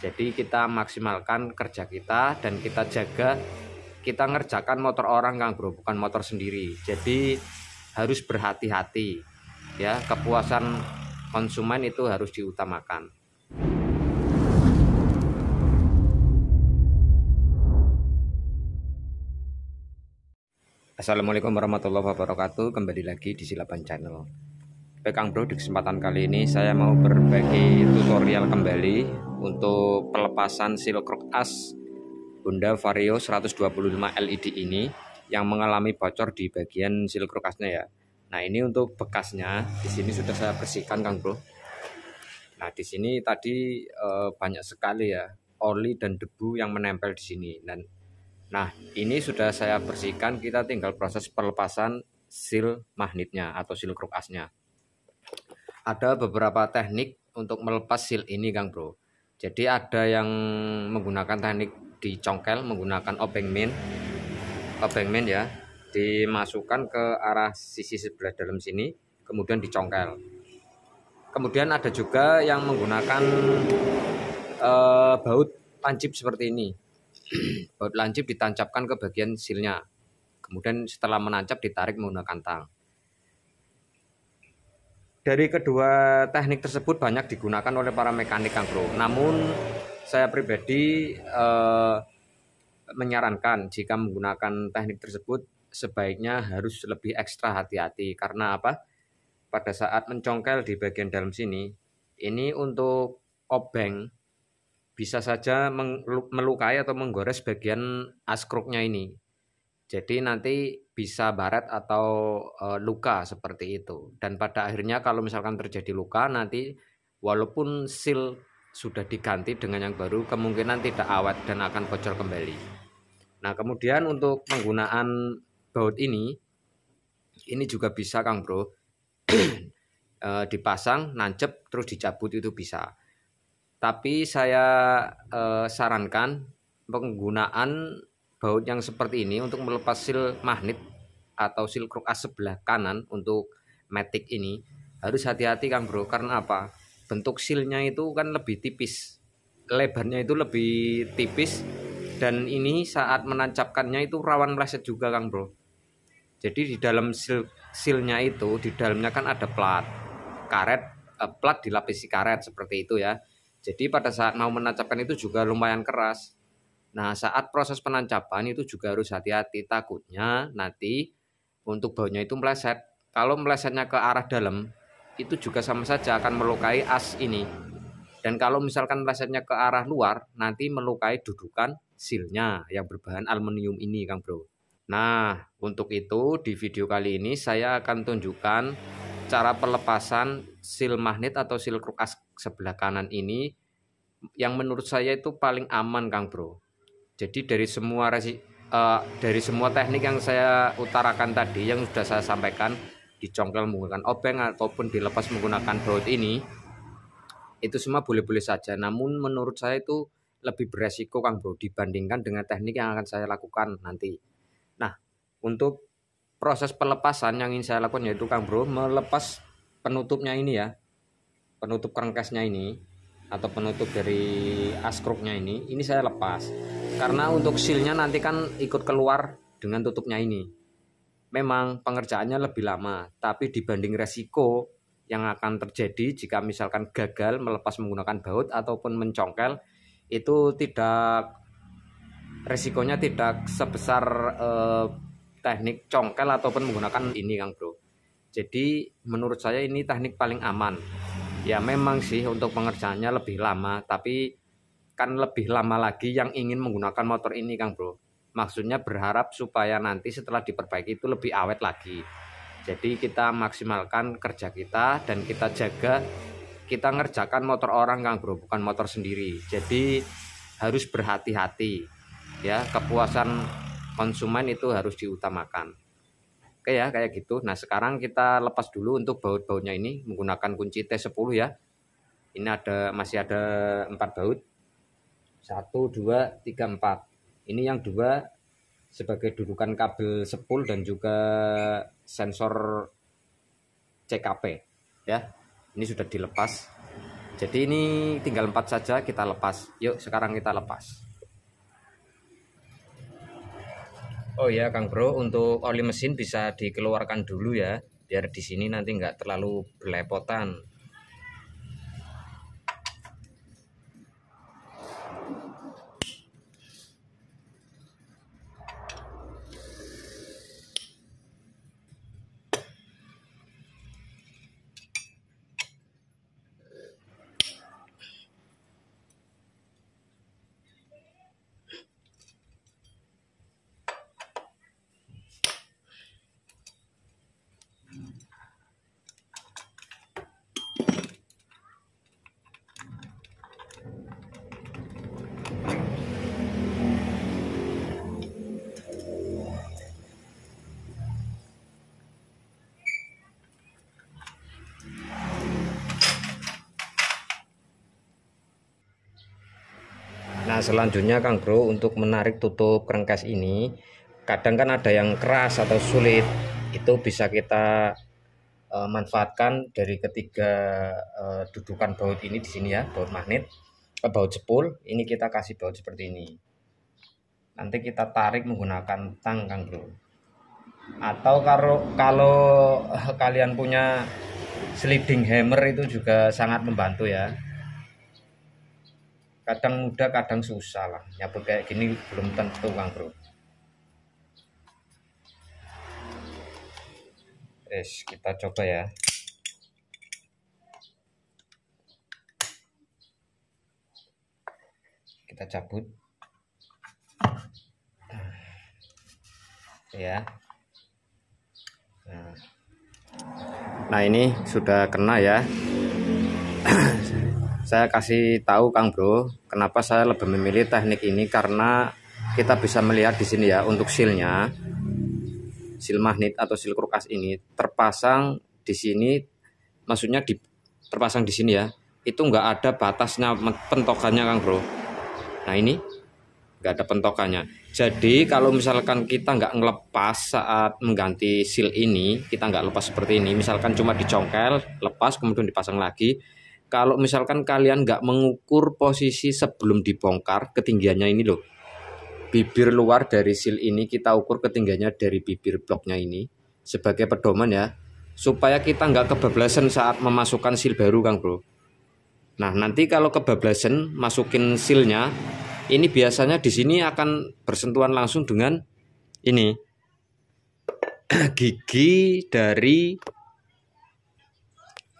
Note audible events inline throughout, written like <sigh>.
Jadi kita maksimalkan kerja kita dan kita jaga kita ngerjakan motor orang Kang Bro, bukan motor sendiri. Jadi harus berhati-hati ya, kepuasan konsumen itu harus diutamakan. Assalamualaikum warahmatullahi wabarakatuh. Kembali lagi di Silapan Channel. Kang Bro di kesempatan kali ini saya mau berbagi tutorial kembali untuk pelepasan silkrok as Honda Vario 125 LED ini yang mengalami bocor di bagian silkrok asnya ya. Nah, ini untuk bekasnya di sini sudah saya bersihkan Kang Bro. Nah, di sini tadi e, banyak sekali ya oli dan debu yang menempel di sini dan nah ini sudah saya bersihkan kita tinggal proses pelepasan sil magnetnya atau seal kruk asnya ada beberapa teknik untuk melepas seal ini Kang Bro. Jadi ada yang menggunakan teknik dicongkel menggunakan obeng min, Obeng min ya, dimasukkan ke arah sisi sebelah dalam sini, kemudian dicongkel. Kemudian ada juga yang menggunakan eh, baut lancip seperti ini. <clears throat> baut lancip ditancapkan ke bagian silnya. Kemudian setelah menancap ditarik menggunakan tang. Dari kedua teknik tersebut banyak digunakan oleh para mekanik kangkro. Namun saya pribadi eh, menyarankan jika menggunakan teknik tersebut sebaiknya harus lebih ekstra hati-hati karena apa? Pada saat mencongkel di bagian dalam sini, ini untuk obeng bisa saja melukai atau menggores bagian askruknya ini. Jadi nanti bisa baret atau e, luka seperti itu. Dan pada akhirnya kalau misalkan terjadi luka nanti walaupun seal sudah diganti dengan yang baru kemungkinan tidak awet dan akan bocor kembali. Nah, kemudian untuk penggunaan baut ini ini juga bisa Kang Bro. e, <clears throat> dipasang, nancep terus dicabut itu bisa. Tapi saya e, sarankan penggunaan baut yang seperti ini untuk melepas seal magnet atau as sebelah kanan untuk matic ini harus hati-hati Kang Bro karena apa? Bentuk silnya itu kan lebih tipis. Lebarnya itu lebih tipis dan ini saat menancapkannya itu rawan meleset juga Kang Bro. Jadi di dalam sil silnya itu di dalamnya kan ada plat karet eh, plat dilapisi karet seperti itu ya. Jadi pada saat mau menancapkan itu juga lumayan keras. Nah, saat proses penancapan itu juga harus hati-hati takutnya nanti untuk baunya itu meleset kalau melesetnya ke arah dalam itu juga sama saja akan melukai as ini dan kalau misalkan melesetnya ke arah luar nanti melukai dudukan silnya yang berbahan aluminium ini Kang Bro Nah untuk itu di video kali ini saya akan tunjukkan cara pelepasan sil magnet atau sil kruk as sebelah kanan ini yang menurut saya itu paling aman Kang Bro jadi dari semua resi uh, dari semua teknik yang saya utarakan tadi yang sudah saya sampaikan dicongkel menggunakan obeng ataupun dilepas menggunakan baut ini itu semua boleh-boleh saja namun menurut saya itu lebih beresiko Kang Bro dibandingkan dengan teknik yang akan saya lakukan nanti nah untuk proses pelepasan yang ingin saya lakukan yaitu Kang Bro melepas penutupnya ini ya penutup kerengkasnya ini atau penutup dari askruknya ini ini saya lepas karena untuk sealnya nanti kan ikut keluar dengan tutupnya ini memang pengerjaannya lebih lama tapi dibanding resiko yang akan terjadi jika misalkan gagal melepas menggunakan baut ataupun mencongkel itu tidak resikonya tidak sebesar eh, teknik congkel ataupun menggunakan ini Kang Bro. Jadi menurut saya ini teknik paling aman. Ya memang sih untuk pengerjaannya lebih lama tapi kan lebih lama lagi yang ingin menggunakan motor ini Kang Bro. Maksudnya berharap supaya nanti setelah diperbaiki itu lebih awet lagi. Jadi kita maksimalkan kerja kita dan kita jaga kita ngerjakan motor orang Kang Bro, bukan motor sendiri. Jadi harus berhati-hati ya, kepuasan konsumen itu harus diutamakan. Oke ya, kayak gitu. Nah, sekarang kita lepas dulu untuk baut-bautnya ini menggunakan kunci T10 ya. Ini ada masih ada empat baut. Satu, dua, tiga, empat. Ini yang dua sebagai dudukan kabel sepul dan juga sensor CKP ya. Ini sudah dilepas. Jadi ini tinggal empat saja kita lepas. Yuk sekarang kita lepas. Oh ya Kang Bro, untuk oli mesin bisa dikeluarkan dulu ya, biar di sini nanti nggak terlalu belepotan. selanjutnya Kang Bro untuk menarik tutup kerengkes ini kadang kan ada yang keras atau sulit itu bisa kita uh, manfaatkan dari ketiga uh, dudukan baut ini di sini ya baut magnet ke baut jepul ini kita kasih baut seperti ini nanti kita tarik menggunakan tang Kang Bro atau kalau kalau e, kalian punya sliding hammer itu juga sangat membantu ya kadang mudah kadang susah lah nyapu kayak gini belum tentu kang bro es kita coba ya kita cabut ah. ya nah. nah ini sudah kena ya saya kasih tahu Kang Bro, kenapa saya lebih memilih teknik ini karena kita bisa melihat di sini ya untuk silnya, sil magnet atau sil kulkas ini terpasang di sini, maksudnya di terpasang di sini ya, itu nggak ada batasnya pentokannya Kang Bro. Nah ini nggak ada pentokannya. Jadi kalau misalkan kita nggak ngelepas saat mengganti sil ini, kita nggak lepas seperti ini. Misalkan cuma dicongkel, lepas kemudian dipasang lagi, kalau misalkan kalian nggak mengukur posisi sebelum dibongkar ketinggiannya ini loh bibir luar dari sil ini kita ukur ketinggiannya dari bibir bloknya ini sebagai pedoman ya supaya kita nggak kebablasan saat memasukkan sil baru Kang Bro nah nanti kalau kebablasan masukin silnya ini biasanya di sini akan bersentuhan langsung dengan ini <clears throat> gigi dari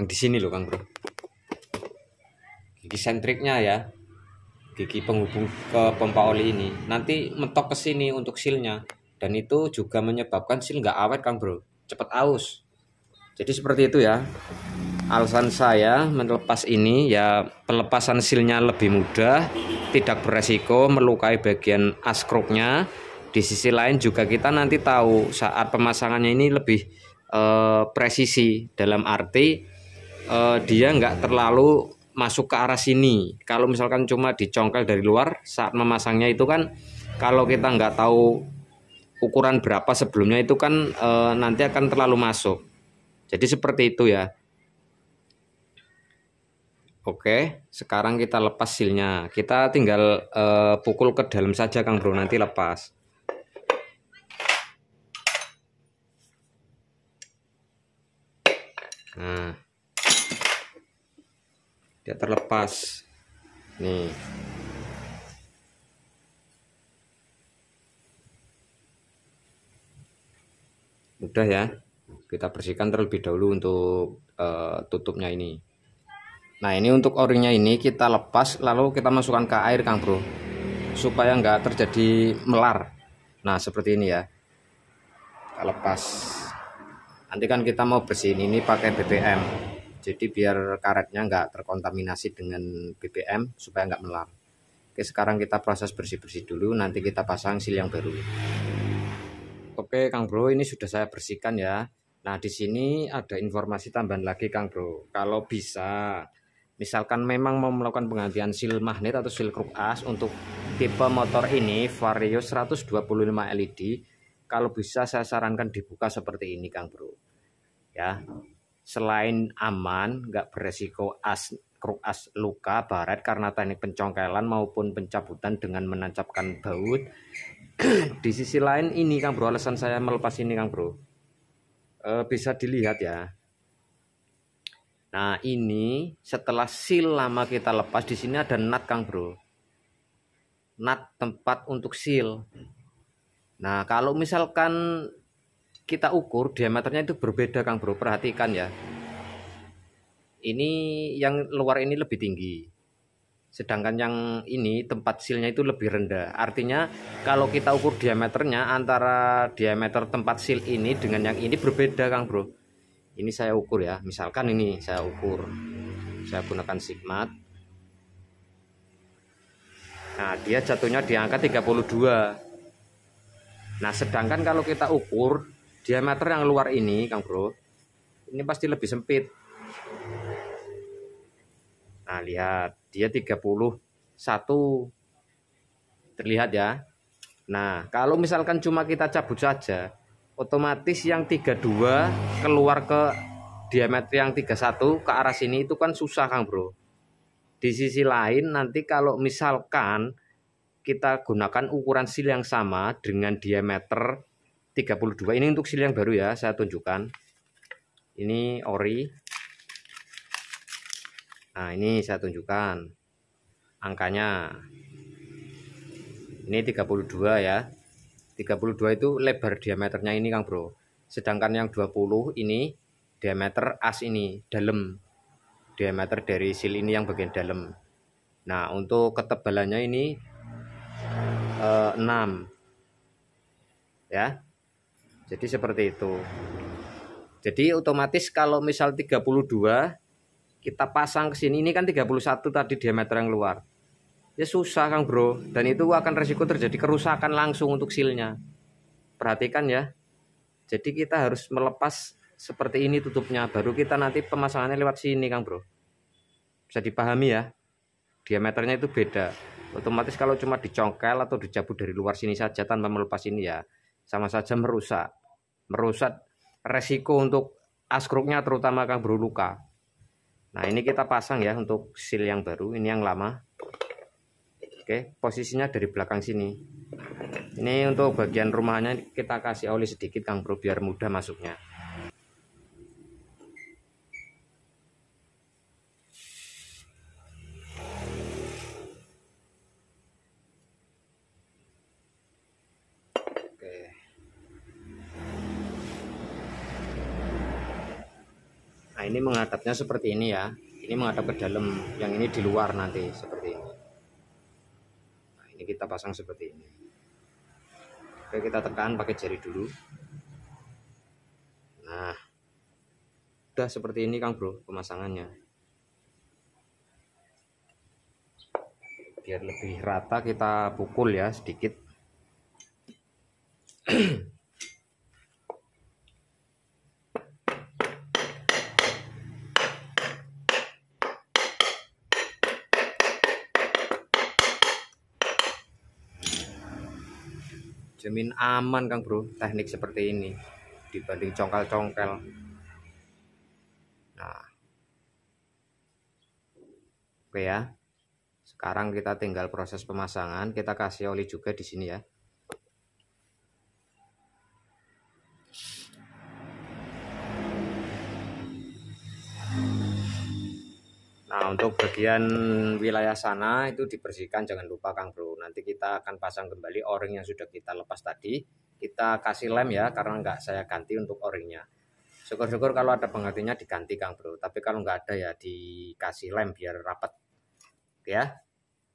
yang di sini loh Kang Bro gigi sentriknya ya gigi penghubung ke pompa oli ini nanti mentok ke sini untuk silnya dan itu juga menyebabkan sil nggak awet kang bro cepat aus jadi seperti itu ya alasan saya melepas ini ya pelepasan silnya lebih mudah tidak beresiko melukai bagian askruknya di sisi lain juga kita nanti tahu saat pemasangannya ini lebih eh, presisi dalam arti eh, dia nggak terlalu masuk ke arah sini. Kalau misalkan cuma dicongkel dari luar saat memasangnya itu kan kalau kita nggak tahu ukuran berapa sebelumnya itu kan e, nanti akan terlalu masuk. Jadi seperti itu ya. Oke, sekarang kita lepas silnya. Kita tinggal e, pukul ke dalam saja Kang Bro, nanti lepas. Nah tidak terlepas nih mudah ya kita bersihkan terlebih dahulu untuk uh, tutupnya ini nah ini untuk orinya ini kita lepas lalu kita masukkan ke air Kang Bro supaya nggak terjadi melar nah seperti ini ya kita lepas nanti kan kita mau bersihin ini pakai BBM jadi biar karetnya nggak terkontaminasi dengan BBM supaya nggak melar oke sekarang kita proses bersih-bersih dulu nanti kita pasang sil yang baru oke Kang Bro ini sudah saya bersihkan ya nah di sini ada informasi tambahan lagi Kang Bro kalau bisa misalkan memang mau melakukan penggantian sil magnet atau sil kruk as untuk tipe motor ini Vario 125 LED kalau bisa saya sarankan dibuka seperti ini Kang Bro ya selain aman, nggak beresiko as as luka barat karena teknik pencongkelan maupun pencabutan dengan menancapkan baut. <clears throat> di sisi lain ini Kang Bro, alasan saya melepas ini Kang Bro. E, bisa dilihat ya. Nah, ini setelah seal lama kita lepas di sini ada nat Kang Bro. Nat tempat untuk seal. Nah, kalau misalkan kita ukur diameternya itu berbeda Kang Bro. Perhatikan ya. Ini yang luar ini lebih tinggi. Sedangkan yang ini tempat silnya itu lebih rendah. Artinya kalau kita ukur diameternya antara diameter tempat sil ini dengan yang ini berbeda Kang Bro. Ini saya ukur ya. Misalkan ini saya ukur. Saya gunakan sigmat. Nah, dia jatuhnya di angka 32. Nah, sedangkan kalau kita ukur diameter yang luar ini Kang Bro ini pasti lebih sempit nah lihat dia 31 terlihat ya nah kalau misalkan cuma kita cabut saja otomatis yang 32 keluar ke diameter yang 31 ke arah sini itu kan susah Kang Bro di sisi lain nanti kalau misalkan kita gunakan ukuran sil yang sama dengan diameter 32 ini untuk seal yang baru ya saya tunjukkan ini ori nah ini saya tunjukkan angkanya ini 32 ya 32 itu lebar diameternya ini Kang Bro sedangkan yang 20 ini diameter as ini dalam diameter dari sil ini yang bagian dalam nah untuk ketebalannya ini eh, 6 ya jadi seperti itu. Jadi otomatis kalau misal 32 kita pasang ke sini ini kan 31 tadi diameter yang luar. Ya susah Kang Bro dan itu akan resiko terjadi kerusakan langsung untuk silnya. Perhatikan ya. Jadi kita harus melepas seperti ini tutupnya baru kita nanti pemasangannya lewat sini Kang Bro. Bisa dipahami ya. Diameternya itu beda. Otomatis kalau cuma dicongkel atau dicabut dari luar sini saja tanpa melepas ini ya sama saja merusak merusak resiko untuk askruknya terutama akan berluka. nah ini kita pasang ya untuk seal yang baru ini yang lama oke posisinya dari belakang sini ini untuk bagian rumahnya kita kasih oli sedikit kang bro biar mudah masuknya ini menghadapnya seperti ini ya ini menghadap ke dalam yang ini di luar nanti seperti ini nah, ini kita pasang seperti ini oke kita tekan pakai jari dulu nah udah seperti ini Kang Bro pemasangannya biar lebih rata kita pukul ya sedikit jamin aman Kang Bro teknik seperti ini dibanding congkel-congkel nah oke ya sekarang kita tinggal proses pemasangan kita kasih oli juga di sini ya Nah, untuk bagian wilayah sana itu dibersihkan jangan lupa Kang Bro. Nanti kita akan pasang kembali o yang sudah kita lepas tadi. Kita kasih lem ya karena nggak saya ganti untuk o Syukur-syukur kalau ada penggantinya diganti Kang Bro. Tapi kalau nggak ada ya dikasih lem biar rapat. Oke ya.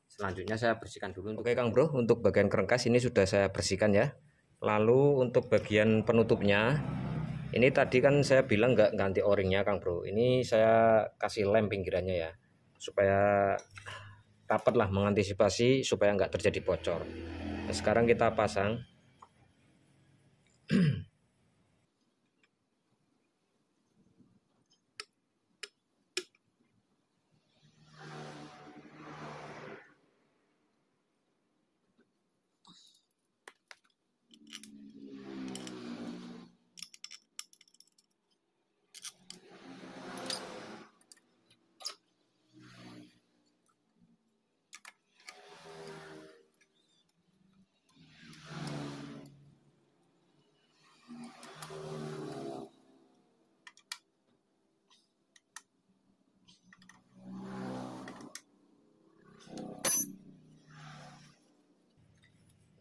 Selanjutnya saya bersihkan dulu. Untuk... Oke Kang Bro, untuk bagian kerengkas ini sudah saya bersihkan ya. Lalu untuk bagian penutupnya ini tadi kan saya bilang nggak ganti o Kang Bro ini saya kasih lem pinggirannya ya supaya dapatlah lah mengantisipasi supaya nggak terjadi bocor nah, sekarang kita pasang <clears throat>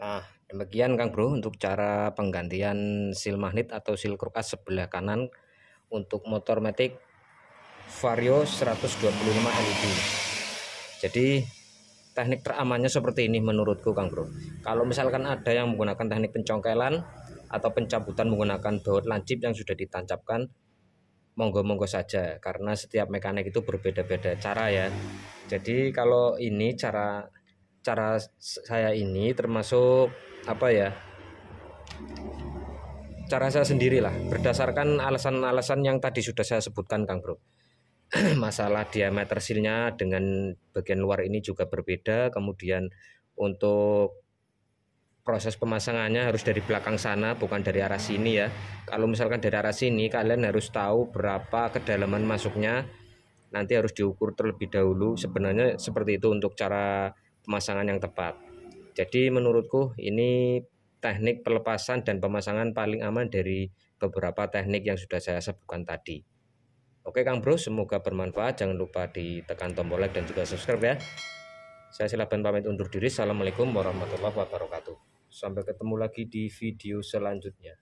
Nah, demikian Kang Bro untuk cara penggantian sil magnet atau seal krukas sebelah kanan untuk motor Matic Vario 125 LED. Jadi teknik teramannya seperti ini menurutku Kang Bro. Kalau misalkan ada yang menggunakan teknik pencongkelan atau pencabutan menggunakan baut lancip yang sudah ditancapkan monggo-monggo saja karena setiap mekanik itu berbeda-beda cara ya. Jadi kalau ini cara cara saya ini termasuk apa ya cara saya sendirilah berdasarkan alasan-alasan yang tadi sudah saya sebutkan Kang Bro <clears throat> masalah diameter silnya dengan bagian luar ini juga berbeda kemudian untuk proses pemasangannya harus dari belakang sana bukan dari arah sini ya kalau misalkan dari arah sini kalian harus tahu berapa kedalaman masuknya nanti harus diukur terlebih dahulu sebenarnya seperti itu untuk cara pemasangan yang tepat. Jadi menurutku ini teknik pelepasan dan pemasangan paling aman dari beberapa teknik yang sudah saya sebutkan tadi. Oke Kang Bro, semoga bermanfaat. Jangan lupa ditekan tombol like dan juga subscribe ya. Saya silahkan pamit undur diri. Assalamualaikum warahmatullahi wabarakatuh. Sampai ketemu lagi di video selanjutnya.